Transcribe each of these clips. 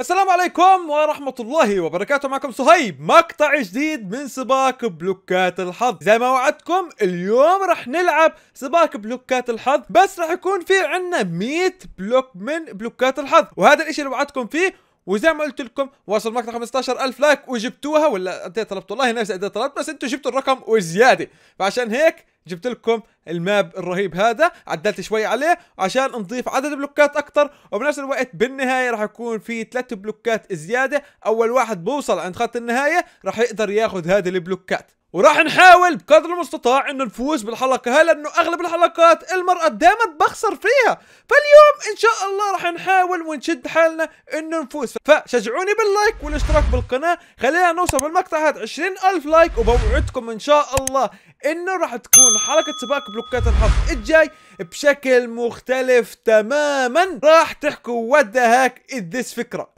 السلام عليكم ورحمة الله وبركاته معكم صهيب مقطع جديد من سباق بلوكات الحظ زي ما وعدتكم اليوم رح نلعب سباق بلوكات الحظ بس رح يكون في عنا 100 بلوك من بلوكات الحظ وهذا الاشي اللي وعدتكم فيه وزي ما قلت لكم وصل مقطع 15000 لايك وجبتوها ولا انت إيه, ايه طلبت والله نفس اذا طلبت بس انتم جبتوا الرقم وزياده فعشان هيك جبت لكم الماب الرهيب هذا عدلت شوي عليه عشان نضيف عدد بلوكات اكثر وبنفس الوقت بالنهايه راح يكون في ثلاث بلوكات زياده اول واحد بوصل عند خط النهايه راح يقدر ياخذ هذه البلوكات وراح نحاول بقدر المستطاع انه نفوز بالحلقة هاي لانه اغلب الحلقات المرأة دائما بخسر فيها فاليوم ان شاء الله راح نحاول ونشد حالنا انه نفوز فشجعوني باللايك والاشتراك بالقناة خلينا نوصل بالمقطع هاد 20 الف لايك وبوعدكم ان شاء الله انه راح تكون حلقة سباق بلوكات الحظ الجاي بشكل مختلف تماما راح تحكوا وات ذا هاك اديس فكرة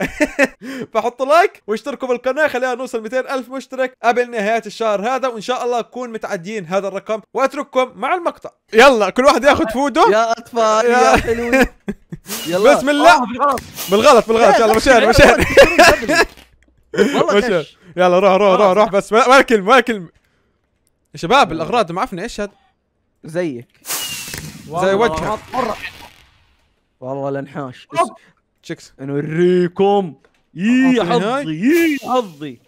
فحطوا لايك واشتركوا بالقناة خلينا نوصل 200 الف مشترك قبل نهاية الشهر هذا هذا وان شاء الله نكون متعديين هذا الرقم واترككم مع المقطع يلا كل واحد ياخذ فوده يا اطفال يا حلوين بسم الله آه، بالغلط بالغلط يلا مشان مشان والله يلا روح روح روح روح بس ما كلمه ما كلمه شباب الاغراض معفنه ايش هذا زيك زي وجهك والله لنحاش تشيكس نوريكم يي حظي يي حظي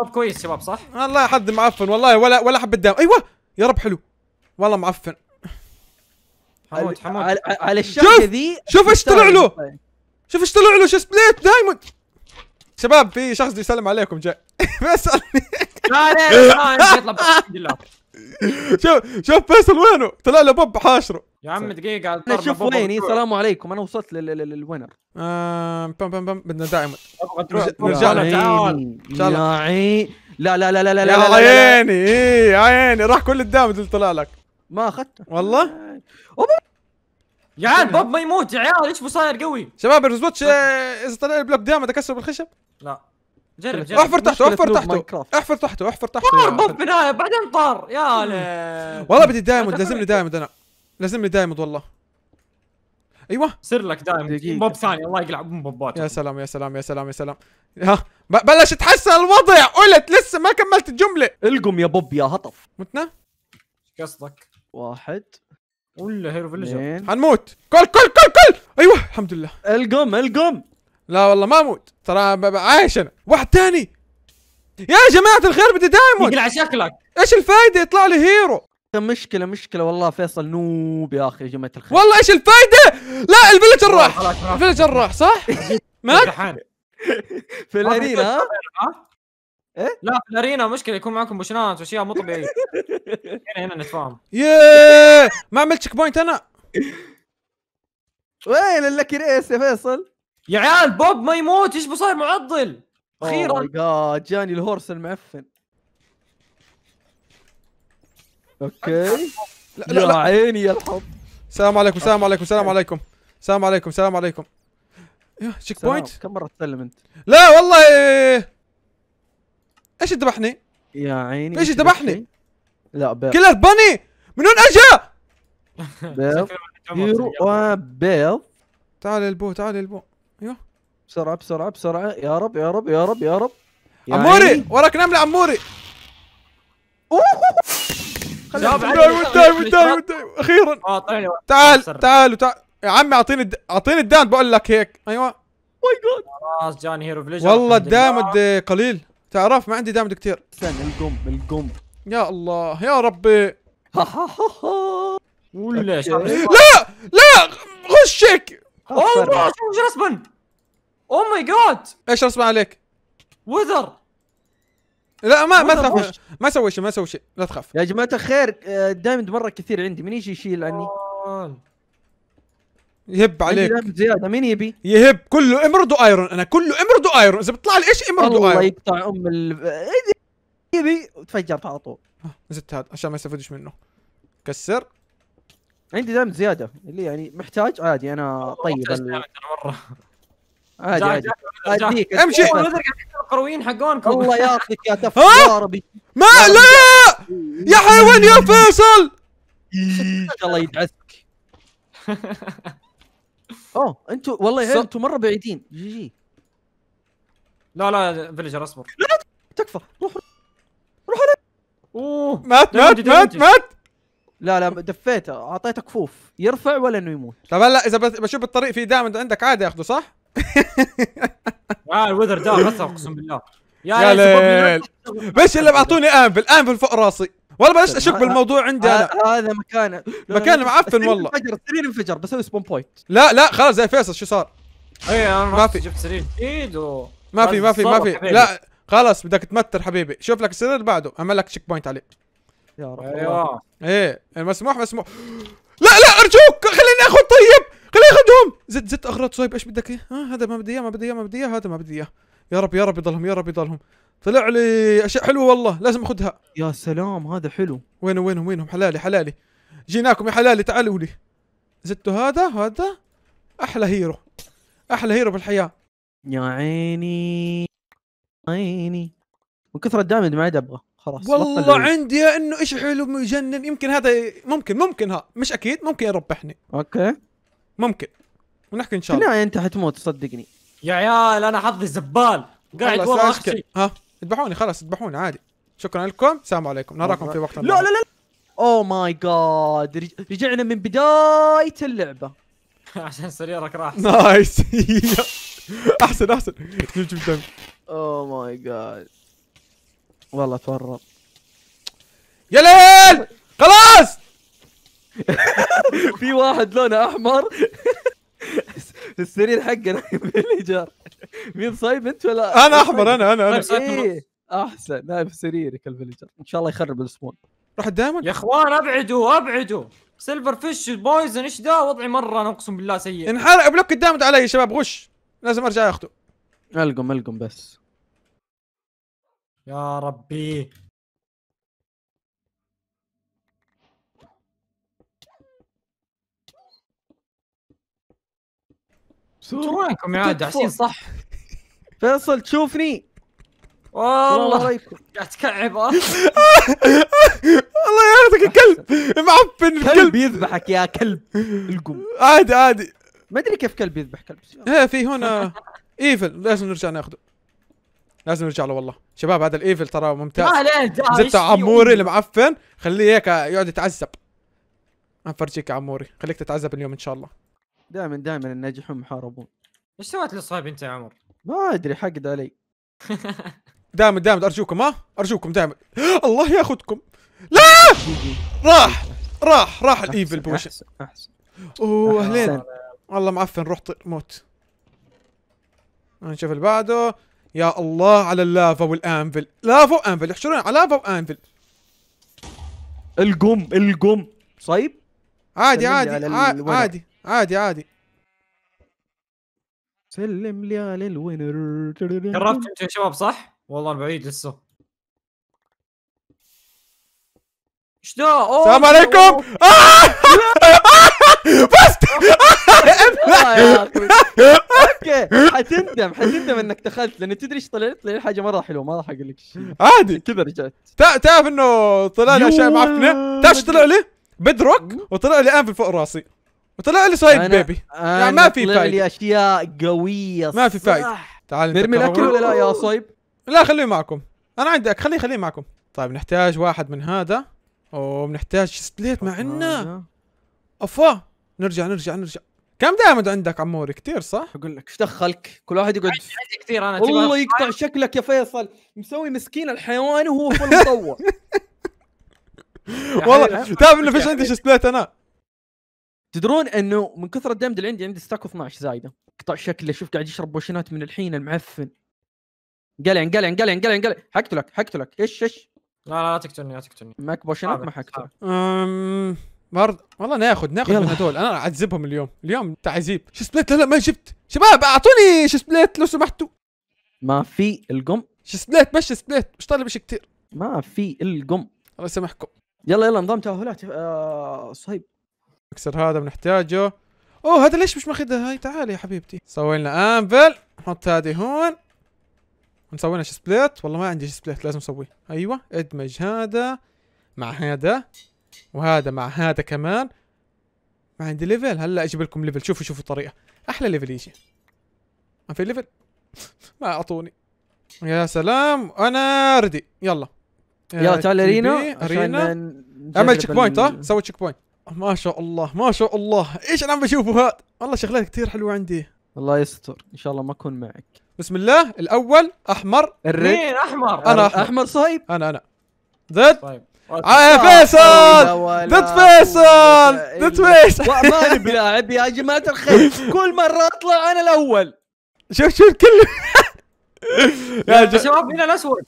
طب كويس شباب صح؟ والله حد معفن والله ولا ولا حبه دام ايوه يا رب حلو والله معفن حمود حمود على, على الشبكه ذي شوف ايش طلع له شوف ايش طلع له شو سبليت دايموند شباب في شخص يسلم عليكم جاي فيصل لا لا لا يطلع شوف شوف فيصل وينه طلع له بوب حاشره يا عم دقيقه انا شوف ويني السلام إيه، عليكم انا وصلت للوينر بام بام بام بدنا دائما نرجع لها تعال يا عيني لا لا لا لا لا لا يا عيني إيه، يا عيني راح كل الدامج اللي طلع لك ما اخذته والله يا عيال باب ما يموت يا عيال ايش صاير قوي شباب الريزوتش اذا طلع لي بلوك دامج اكسر بالخشب لا جرب جرب احفر تحته احفر تحته احفر تحته احفر تحته طار بوب بنايه بعدين طار يا والله بدي دايموند لازمني دايموند انا لازم لي دايموند والله ايوه صير لك دايموند موب ثاني الله يقلع موبات يا سلام يا سلام يا سلام يا سلام ها بلش تحسن الوضع قلت لسه ما كملت الجمله القم يا بوب يا هطف متنا قصدك واحد ولا هيرو فيلجر حنموت كل كل كل كل ايوه الحمد لله القم القم لا والله ما اموت ترى عايش انا واحد ثاني يا جماعة الخير بدي دايموند يقلع شكلك ايش الفايدة يطلع لي هيرو طيب، مشكله مشكله والله فيصل نوب يا اخي يا جماعه الخير والله ايش الفايده لا الفيلجر راح الفيلجر راح صح مات في الارينا ها ايه لا في الارينا مشكله يكون معكم بوشنات واشياء مو طبيعيه هنا هنا نتفاهم ياه ما عملت تشيك بوينت انا وين اللكي ريس يا فيصل يا عيال بوب ما يموت ايش بصير معضل oh اخيرا جاني الهورس المعفن اوكي لا لا يا عيني يا الحب سلام عليكم سلام عليكم سلام عليكم سلام عليكم سلام عليكم يا تشيك بوينت كم مره تسلم انت لا والله ايش ذبحني يا عيني ايش ذبحني لا بيض كيلر باني من وين اجا بيض هيرو بيض تعال البو تعال البو ايوه بسرعه بسرعه بسرعه يا رب يا رب يا رب يا رب عموري وراك نمله عموري اوه شاف والدايم والدايم والدايم اخيرا آه، طيب، طيب، طيب، تعال تعال تعال يا عمي اعطيني اعطيني الدان بقول لك هيك ايوه ماي oh جاد خلاص جاني هيرو فليجر والله الدامج قليل تعرف ما عندي دامج كثير استنى القم القم يا الله يا ربي ولا لا لا غشك اوه ماي جاد ايش رسم عليك؟ وذر لا ما ما تخاف ما سوي شيء ما سوي شيء لا تخاف يا جماعه الخير آه، دايموند مره كثير عندي من يجي يشيل عني آه. يهب عليك زياده مين يبي؟ يهب كله امرد وايرون انا كله امرد وايرون اذا بيطلع لي ايش امرد وايرون الله يقطع ام ال يبي وتفجرت على طول آه، زدت هذا عشان ما يستفدش منه كسر عندي دم زياده اللي يعني محتاج عادي انا طيب مره عادي عادي امشي القرويين حقونكم الله يعطيك يا تف يا ربي ما لا يا حيوان يا فيصل الله يدعسك اوه انتوا والله انتوا مره بعيدين جي جي لا لا فيلجر اصبر لا تكفى روح روح انا اوه مات مات مات مات لا لا دفيته اعطيته كفوف يرفع ولا انه يموت طب هلا اذا بشوف الطريق في دامج عندك عادي اخذه صح؟ يا آه، الوذر دار بس اقسم بالله يا ليل بس اللي بعطوني انفل انفل فوق راسي والله بلشت اشك بالموضوع عندي انا هذا مكانه مكان معفن والله انفجر السرير انفجر بسوي سبون بوينت لا لا خلاص زي فيصل شو صار؟ اي انا ما في جبت سرير جديد ما في ما في ما في لا خلاص بدك تمتر حبيبي شوف لك السرير بعده اعمل لك تشيك بوينت عليه يا رب ايوه ايه المسموح مسموح لا لا ارجوك خليني اخذ طيب خليه ياخذهم زد زد اغراض صهيب ايش بدك اياه؟ هذا ما بدي اياه ما بدي اياه ما بدي اياه هذا ما بدي اياه يا رب يا رب يضلهم يا رب يضلهم طلع لي اشياء حلوه والله لازم اخذها يا سلام هذا حلو وينهم وينهم وينهم حلالي حلالي جيناكم يا حلالي تعالوا لي زدتوا هذا هذا احلى هيرو احلى هيرو بالحياه يا عيني عيني من كثر الدامج ما عاد ابغى خلاص والله عندي يا انه ايش حلو مجنن يمكن هذا ممكن ممكن ها مش اكيد ممكن يربحني اوكي ممكن ونحكي ان شاء الله لا انت حتموت صدقني يا عيال انا حظي زبال قاعد والله اختي ها اذبحوني خلاص اذبحوني عادي شكرا لكم السلام عليكم نراكم في وقت لا لا لا او ماي جاد رجعنا من بدايه اللعبه عشان سريرك راح نايس احسن احسن جيب جيب دم ماي جاد والله تورط يا ليل خلاص في واحد لونه احمر السرير حقنا بالايجار مين صايب انت ولا انا احمر انا انا انا طيب، إيه، احسن نايم في سريرك الفيلجر ان شاء الله يخرب السبون روح دائما يا اخوان ابعدوا ابعدوا سيلفر فيش بويزن ايش ذا وضعي مره انا اقسم بالله سيء انحرق بلوك الدايموند علي يا شباب غش لازم ارجع اخته القم القم بس يا ربي وينكم يا عاد عايشين صح؟ فيصل تشوفني والله قاعد تكعب الله يعرضك الكلب معفن الكلب يذبحك يا كلب القم عادي عادي ما ادري كيف كلب يذبح كلب ايه في هنا ايفل لازم نرجع ناخذه لازم نرجع له والله شباب هذا الايفل ترى ممتاز زدت عموري المعفن خليه هيك يقعد يتعذب افرجيك يا عموري خليك تتعذب اليوم ان شاء الله دائما دائما الناجحون محاربون ايش سويت للصهيب انت يا عمر؟ ما ادري حقد علي دائما دائما ارجوكم ها ارجوكم دائما الله ياخذكم لا راح راح راح الايفل بوش احسن اوه اهلين والله معفن روح موت نشوف اللي بعده يا الله على اللافا والانفل لافا وانفل يحشرون على لافا وانفل القم القم صيب عادي عادي عادي عادي عادي سلم لي على الوينر قربت انت يا شباب صح؟ والله انا بعيد لسه ايش ذا؟ السلام عليكم آه! فزت اوكي حتندم حتندم انك دخلت لان تدري ايش طلعت لي حاجه مره حلوه ما راح اقول لك شيء عادي كذا رجعت تعرف انه طلع لي اشياء معفنه تعرف ايش طلع لي؟ بدروك وطلع لي انفل فوق راسي وطلع لي صايد بيبي يعني ما في فايده لي اشياء قويه ما في فايده تعال نرمي الاكل ولا لا يا صايب لا خليه معكم انا عندي اكل خليه خليه معكم طيب نحتاج واحد من هذا وبنحتاج سبليت ما عندنا افا نرجع نرجع نرجع كم دايموند عندك عموري كثير صح؟ اقول لك ايش دخلك؟ كل واحد يقعد عندي كثير انا والله يقطع شكلك يا فيصل مسوي مسكين الحيوان وهو فل مطور والله تعرف انه فيش عندي سبليت انا تدرون انه من كثر الدمد اللي عندي عندي ستاك 12 زايده قطع شكله شوف قاعد يشرب بوشنات من الحين المعفن قلع قلع قلع قلع قلع حقتلك حقتلك ايش ايش لا لا لا تقتلني لا تقتلني ماك بوشنات ما حقتلك امم برضه والله ناخذ ناخذ من هذول انا اعذبهم اليوم اليوم تعذيب شو سبليت لا ما جبت شباب اعطوني شو سبليت لو سمحتوا ما في القم شو سبليت مش سبليت مش طالب شيء كثير ما في القم الله يسامحكم يلا يلا نظام تاهلات آه صهيب اكسر هذا بنحتاجه اوه هذا ليش مش ماخذها هاي تعال يا حبيبتي سوي لنا انفل نحط هذه هون ونسوي لنا سبليت والله ما عندي سبليت لازم اسويه ايوه ادمج هذا مع هذا وهذا مع هذا كمان ما عندي ليفل هلا اجيب لكم ليفل شوفوا شوفوا الطريقه احلى ليفل يجي ما في ليفل ما اعطوني يا سلام انا ردي يلا يلا آه، تعال ارينا عشان اعمل تشيك بوينت ها سوي تشيك بوينت ما شاء الله ما شاء الله ايش انا عم بشوفه هذا والله شغلات كثير حلوه عندي الله يستر ان شاء الله ما اكون معك بسم الله الاول احمر الريد مين احمر انا احمر, أحمر صايب انا انا طيب صايب آه، فيصل ضد فيصل ضد فيصل واماني بلاعب يا جماعه الخير كل مره اطلع انا الاول شوف شوف كل يا شباب هنا الاسود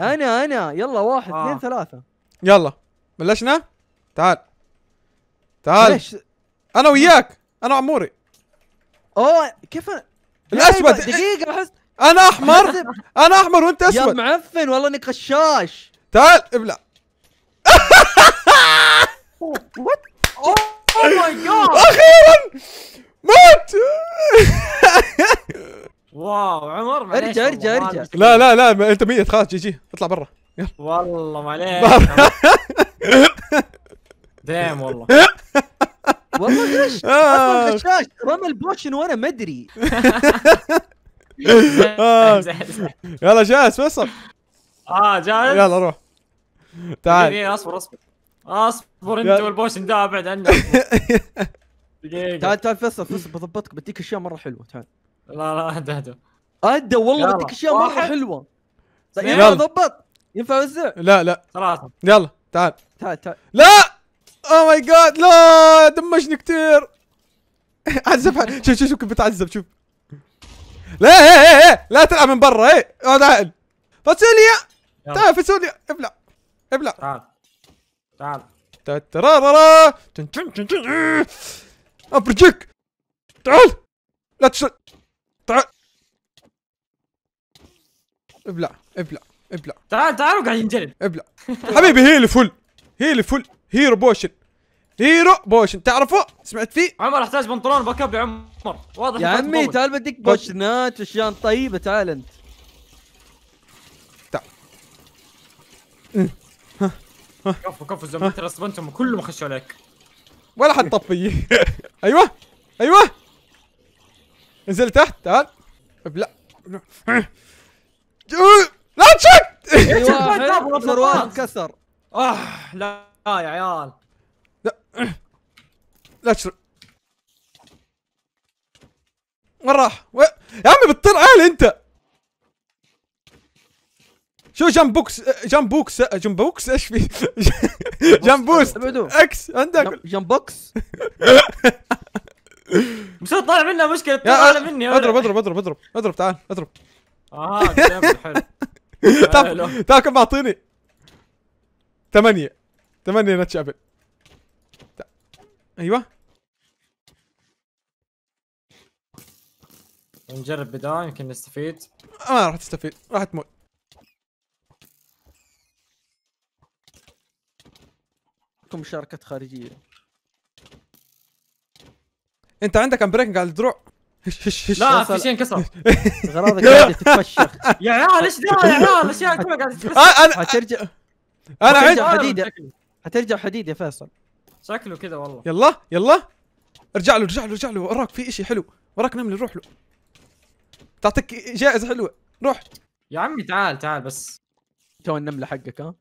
انا انا يلا واحد آه. اثنين ثلاثه يلا بلشنا تعال تعال ليش انا وياك انا عموري اوه كيف انا الاسود دقيقة بحس انا احمر انا احمر وانت اسود يا معفن والله انك غشاش تعال ابلع وات اوه ماي جاد اخيرا موت واو عمر ارجع ارجع ارجع لا لا لا انت ميت خلاص جي جي اطلع برا يلا والله عليك دايم والله والله غش آه. اصلا غشاش رمى البوشن وانا ما ادري آه. يلا جاهز فيصل اه جاهز يلا روح تعال اصبر اصبر اصبر انت والبوشن ده ابعد عنه تعال تعال فيصل فيصل بضبطك بديك اشياء مره حلوه تعال لا لا اهدى اهدى اهدى والله بديك اشياء مره حلوه ينفع اضبط ينفع اوزع لا لا ثلاثة يلا تعال تعال تعال لا اوه ماي جاد لا دمجني كثير عذبها شوف شوف شوف كيف بتعذب شوف لا هي هي هي لا تلعب من برا هي اقعد عقل فاسوليا تعال فاسوليا ابلع ابلع تعال تعال تترارارا تن تن تن تن ابرجيك تعال لا تشل تعال ابلع ابلع ابلع تعال تعال وقاعد ينجلد ابلع حبيبي هيلي فل هيلي فل هيرو بوشن هيرو بوشن تعرفه سمعت فيه عمر احتاج بنطلون باك اب يا عمر واضح يا عمي تعال بديك بوشنات آه، اشياء طيبه تعال انت تعال كفو كفو ترى سبنتهم كلهم خشوا عليك ولا حد طفي ايوه ايوه انزل تحت تعال لا لا تشك ايوه انكسر اه لا اه يا عيال لا لا تشرب وين راح؟ و... يا عمي بتطير عالي انت شو بوكس بوكس جنب بوكس ايش في؟ بوكس اكس عندك بوكس مش طالع منها مشكله طالع مني اضرب اضرب اضرب اضرب اضرب تعال اضرب اه حلو آه، تعال كم معطيني ثمانية تمنى تشابل ايوه نجرب بداية يمكن نستفيد ما آه، راح تستفيد راح تموت كم مشاركات خارجية انت عندك امبريكنج على الدروع لا في شيء انكسر غراضك قاعدة تتفشخ يا عيال ايش ذا يا عيال ايش قاعد تتفشخ آه، انا حترجع انا عندي حديدة هترجع حديد يا فيصل شكله كذا والله يلا يلا ارجع له ارجع له ارجع له وراك في اشي حلو وراك نمله روح له تعطيك جائزه حلوه روح يا عمي تعال تعال بس تو النمله حقك ها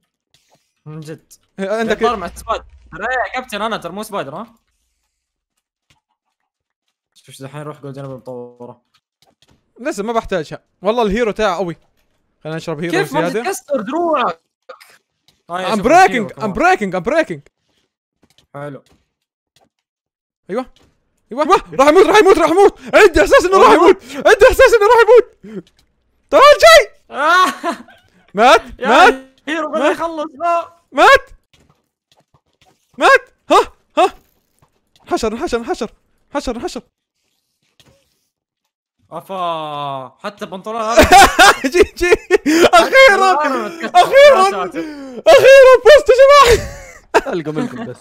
من جد إيه، عندك سبايدر ترى يا كابتن انا ترى مو سبايدر ها شوف دحين روح جولدن مطوره لسه ما بحتاجها والله الهيرو تاعه قوي خلينا نشرب هيرو كيف ما تكسر دروعك ام بريكنج ام بريكنج ام بريكنج حلو ايوه ايوه راح يموت راح يموت راح يموت عندي احساس انه راح يموت عندي احساس انه راح يموت تعال جاي آه. مات مات هيرو بدا يخلص لا آه. مات مات ها ها حشر حشر حشر حشر حشر افا حتى بنطلون جي جي اخيرا اخيرا اخيرا بوست يا جماعه القى منكم بس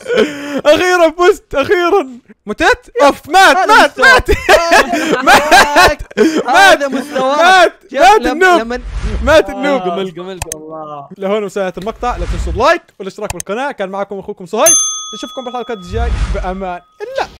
اخيرا بوست اخيرا متت اوف مات مات مات مات مات مات مات آه. النوب مات النوب قمل منكم الله لهون وسهلت المقطع لا تنسوا اللايك والاشتراك بالقناه كان معكم اخوكم صهيب نشوفكم بالحلقات الجاي بامان الله